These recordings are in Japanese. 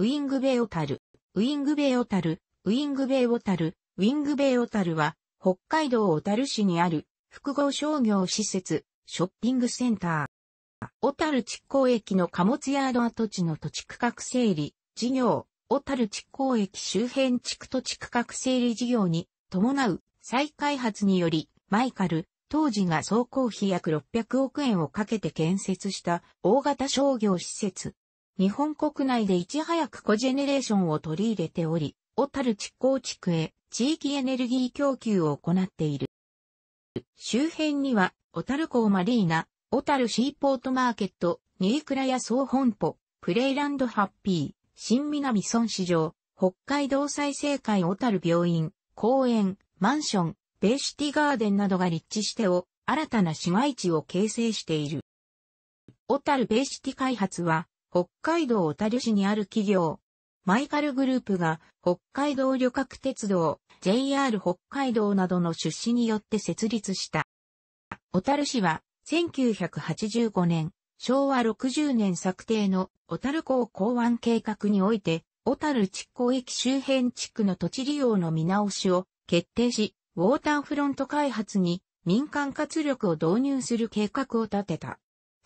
ウィングベイオタル、ウィングベイオタル、ウィングベイオタル、ウィングベイオタルは、北海道小樽市にある複合商業施設、ショッピングセンター。小樽地港駅の貨物ヤード跡地の土地区画整理、事業、小樽地港駅周辺地区土地区画整理事業に伴う再開発により、マイカル、当時が総工費約600億円をかけて建設した大型商業施設、日本国内でいち早くコジェネレーションを取り入れており、小樽地港地区へ地域エネルギー供給を行っている。周辺には、小樽港マリーナ、小樽シーポートマーケット、新倉屋総本舗、プレイランドハッピー、新南村市場、北海道再生会小樽病院、公園、マンション、ベイシティガーデンなどが立地してを、新たな市街地を形成している。小樽ベイシティ開発は、北海道小樽市にある企業、マイカルグループが北海道旅客鉄道 JR 北海道などの出資によって設立した。小樽市は1985年、昭和60年策定の小樽港港湾計画において、小樽地港駅周辺地区の土地利用の見直しを決定し、ウォーターフロント開発に民間活力を導入する計画を立てた。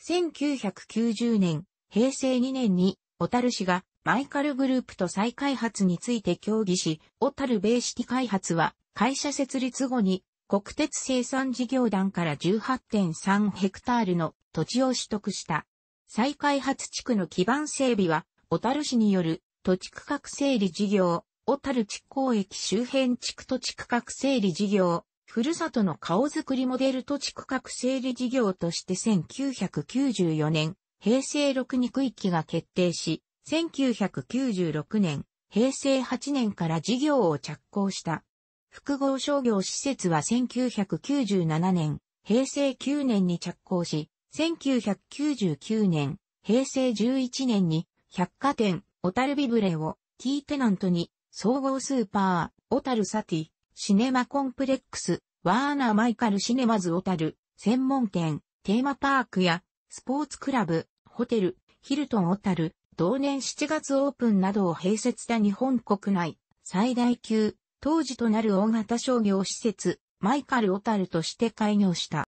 1990年、平成2年に、小樽市がマイカルグループと再開発について協議し、小樽ベイシティ開発は会社設立後に国鉄生産事業団から18.3ヘクタールの土地を取得した。再開発地区の基盤整備は、小樽市による土地区画整理事業、小樽地港駅周辺地区土地区画整理事業、ふるさとの顔づくりモデル土地区画整理事業として1994年平成6に区域が決定し、1996年、平成8年から事業を着工した。複合商業施設は1997年、平成9年に着工し、1999年、平成11年に百貨店、小樽ビブレをキーテナントに総合スーパー、小樽サティ、シネマコンプレックス、ワーナーマイカルシネマズ小樽、専門店、テーマパークやスポーツクラブ、ホテル、ヒルトン小樽、同年7月オープンなどを併設した日本国内最大級、当時となる大型商業施設、マイカル小樽として開業した。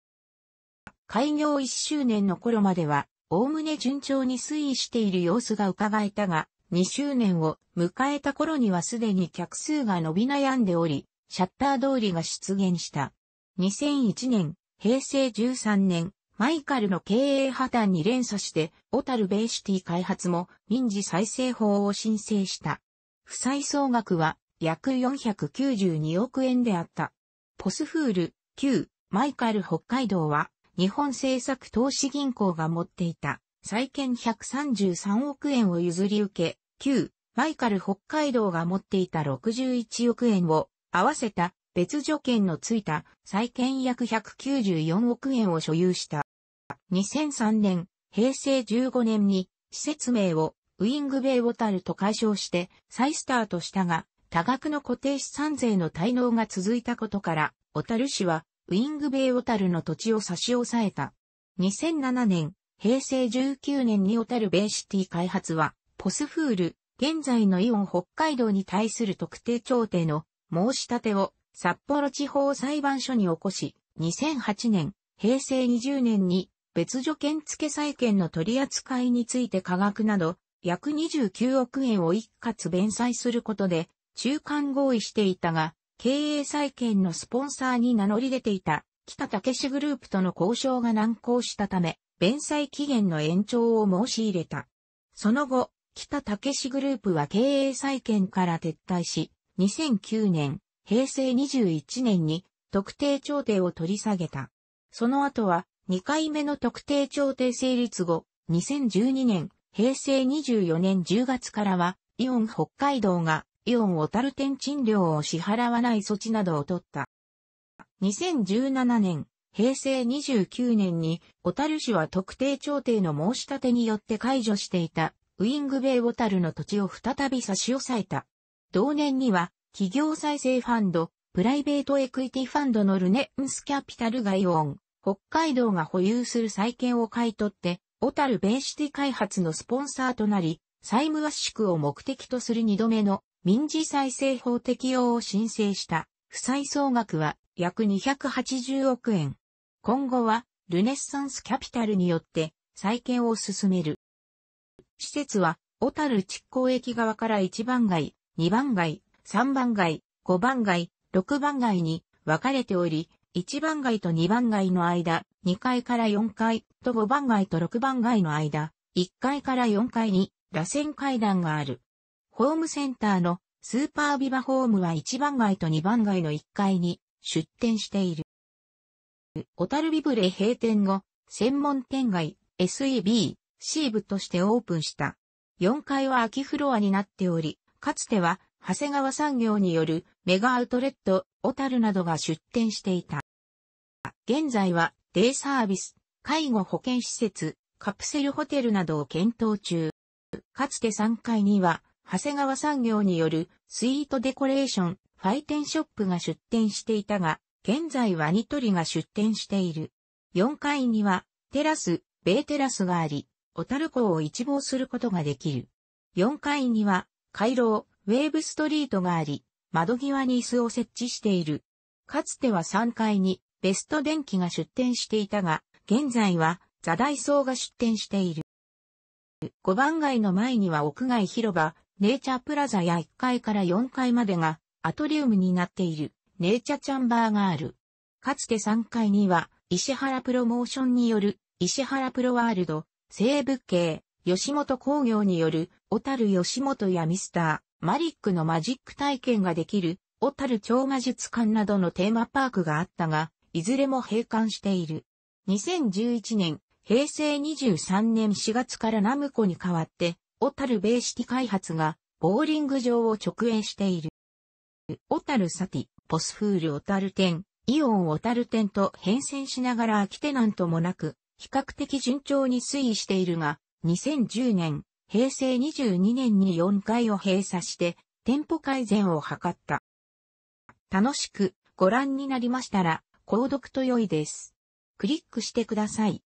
開業1周年の頃までは、おおむね順調に推移している様子が伺えたが、2周年を迎えた頃にはすでに客数が伸び悩んでおり、シャッター通りが出現した。2001年、平成13年、マイカルの経営破綻に連鎖して、小樽ベイシティ開発も民事再生法を申請した。負債総額は約492億円であった。ポスフール、旧、マイカル北海道は、日本政策投資銀行が持っていた、債券133億円を譲り受け、旧、マイカル北海道が持っていた61億円を、合わせた別除券のついた債券約194億円を所有した。2003年、平成15年に、施設名をウィングベイウォタルと解消して再スタートしたが、多額の固定資産税の滞納が続いたことから、タル市はウィングベイタルの土地を差し押さえた。2007年、平成19年にタルベイシティ開発は、ポスフール、現在のイオン北海道に対する特定協定の申し立てを札幌地方裁判所に起こし、2008年、平成20年に別助券付債券の取り扱いについて価学など、約29億円を一括弁済することで、中間合意していたが、経営債券のスポンサーに名乗り出ていた、北武志グループとの交渉が難航したため、弁済期限の延長を申し入れた。その後、北武志グループは経営債券から撤退し、2009年、平成21年に特定調停を取り下げた。その後は、2回目の特定調停成立後、2012年、平成24年10月からは、イオン北海道が、イオン小樽店賃料を支払わない措置などを取った。2017年、平成29年に、小樽市は特定調停の申し立てによって解除していた、ウィングベイ小樽の土地を再び差し押さえた。同年には、企業再生ファンド、プライベートエクイティファンドのルネンスキャピタルがイオン、北海道が保有する債権を買い取って、小樽ベイシティ開発のスポンサーとなり、債務圧縮を目的とする2度目の民事再生法適用を申請した、負債総額は約280億円。今後は、ルネッサンスキャピタルによって再建を進める。施設は、小樽蓄光駅側から1番街、2番街、3番街、5番街、6番街に分かれており、1番街と2番街の間、2階から4階と5番街と6番街の間、1階から4階に螺旋階段がある。ホームセンターのスーパービバホームは1番街と2番街の1階に出店している。小樽ビブレ閉店後、専門店街 SEB、シーブとしてオープンした。4階は空きフロアになっており、かつては長谷川産業によるメガアウトレット、小樽などが出店していた。現在はデイサービス、介護保健施設、カプセルホテルなどを検討中。かつて3階には、長谷川産業によるスイートデコレーション、ファイテンショップが出店していたが、現在はニトリが出店している。4階には、テラス、ベイテラスがあり、小樽港を一望することができる。4階には、回廊、ウェーブストリートがあり、窓際に椅子を設置している。かつては3階にベスト電機が出店していたが、現在はザダイソーが出店している。5番街の前には屋外広場、ネイチャープラザや1階から4階までがアトリウムになっているネイチャーチャンバーがある。かつて3階には石原プロモーションによる石原プロワールド、西部系、吉本工業による小樽吉本やミスターマリックのマジック体験ができる、オタル超魔術館などのテーマパークがあったが、いずれも閉館している。2011年、平成23年4月からナムコに代わって、オタルベーシティ開発が、ボーリング場を直営している。オタルサティ、ポスフールオルテ店、イオンオルテ店と変遷しながら飽きてなんともなく、比較的順調に推移しているが、2010年、平成22年に4階を閉鎖して、店舗改善を図った。楽しくご覧になりましたら、購読と良いです。クリックしてください。